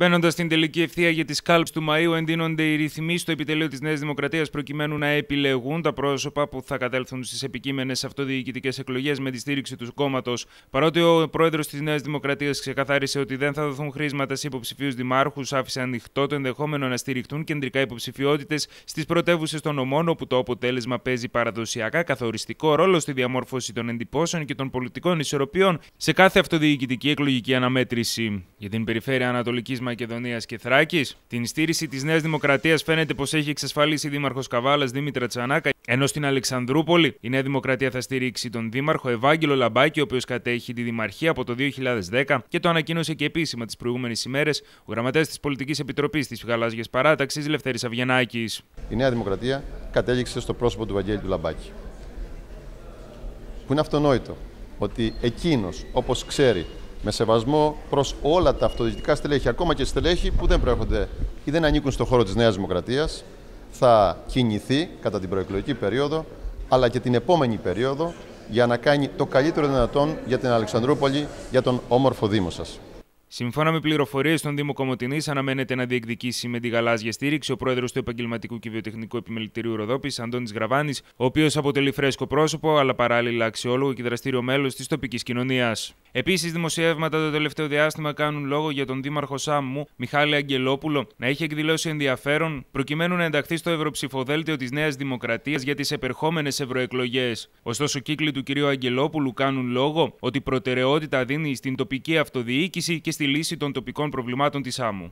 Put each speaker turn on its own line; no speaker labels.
Μπαίνοντας στην τελική ευθεία για τις κάλπες του Μαΐου, εντείνονται οι ρυθμοί στο επιτελείο της Νέας Δημοκρατίας προκειμένου να επιλεγούν τα πρόσωπα που θα κατέλθουν στις επικείμενες αυτοδιοικητικές εκλογές με τη στήριξη του κόμματος. Παρότι ο πρόεδρος της Νέας Δημοκρατίας ξεκαθάρισε ότι δεν θα δοθούν χρήματα σε υποψηφίους δημάρχους, άφησε ανοιχτό το ενδεχόμενο να στηριχτούν κεντρικά υποψηφιότητες στις πρωτεύουσες των ομών, όπου το αποτέλεσμα παίζει παραδοσιακά καθοριστικό ρόλο στη διαμόρφωση των εντυπώσεων και των πολιτικών ισορροπιών σε κάθε αυτοδιοικητική εκλογική αναμέτρηση. Για την περιφέρεια Ανατολικής Μακεδονίας και Θράκης. Την στήριξη της Νέας Δημοκρατίας φαίνεται πως έχει εξασφαλίσει η Δήμαρχος Καβάλας Δήμητρα Τσανάκα, ενώ στην Αλεξανδρούπολη η Νέα Δημοκρατία θα στηρίξει τον Δήμαρχο Ευάγγελο Λαμπάκη, ο οποίος κατέχει τη Δημαρχία από το 2010 και το ανακοίνωσε και επίσημα τις προηγούμενες ημέρες ο γραμματέας της Πολιτικής Επιτροπής της Γαλάζιας Παράταξης Λευτέρης Αυγενάκη. Η Νέα Δημοκρατία
κατέληξε στο πρόσωπο του Βαγγέλη του Λαμπάκη. Που είναι αυτονόητο ότι εκείνος, όπως ξέρει με σεβασμό προς όλα τα αυτοδιοικητικά στελέχη, ακόμα και στελέχη που δεν προέρχονται ή δεν ανήκουν στον χώρο της Νέας Δημοκρατίας, θα κινηθεί κατά την προεκλογική περίοδο αλλά και την επόμενη περίοδο για να κάνει το καλύτερο δυνατόν για την Αλεξανδρούπολη, για τον όμορφο Δήμο σας.
Σύμφωνα με πληροφορίες των Δήμο Κομωτινής, αναμένεται να διεκδικήσει με τη γαλάζια στήριξη ο πρόεδρος του Επαγγελματικού και Βιοτεχνικού Επιμελητηρίου Ροδόπης, Αντώνης Γραβάνης, ο οποίος αποτελεί φρέσκο πρόσωπο, αλλά παράλληλα αξιόλογο και δραστήριο μέλος της τοπικής κοινωνίας. Επίσης, δημοσιεύματα το τελευταίο διάστημα κάνουν λόγο για τον Δήμαρχο ΣΑΜΟΥ, Μιχάλη Αγγελόπουλο, να έχει εκδηλώσει ενδιαφέρον προκειμένου να ενταχθεί στο ευρωψηφοδέλτιο της Νέας Δημοκρατίας για τις επερχόμενες ευρωεκλογές. Ωστόσο, κύκλοι του κυρίου Αγγελόπουλου κάνουν λόγο ότι προτεραιότητα δίνει στην τοπική αυτοδιοίκηση και στη λύση των τοπικών προβλημάτων της Σάμμου.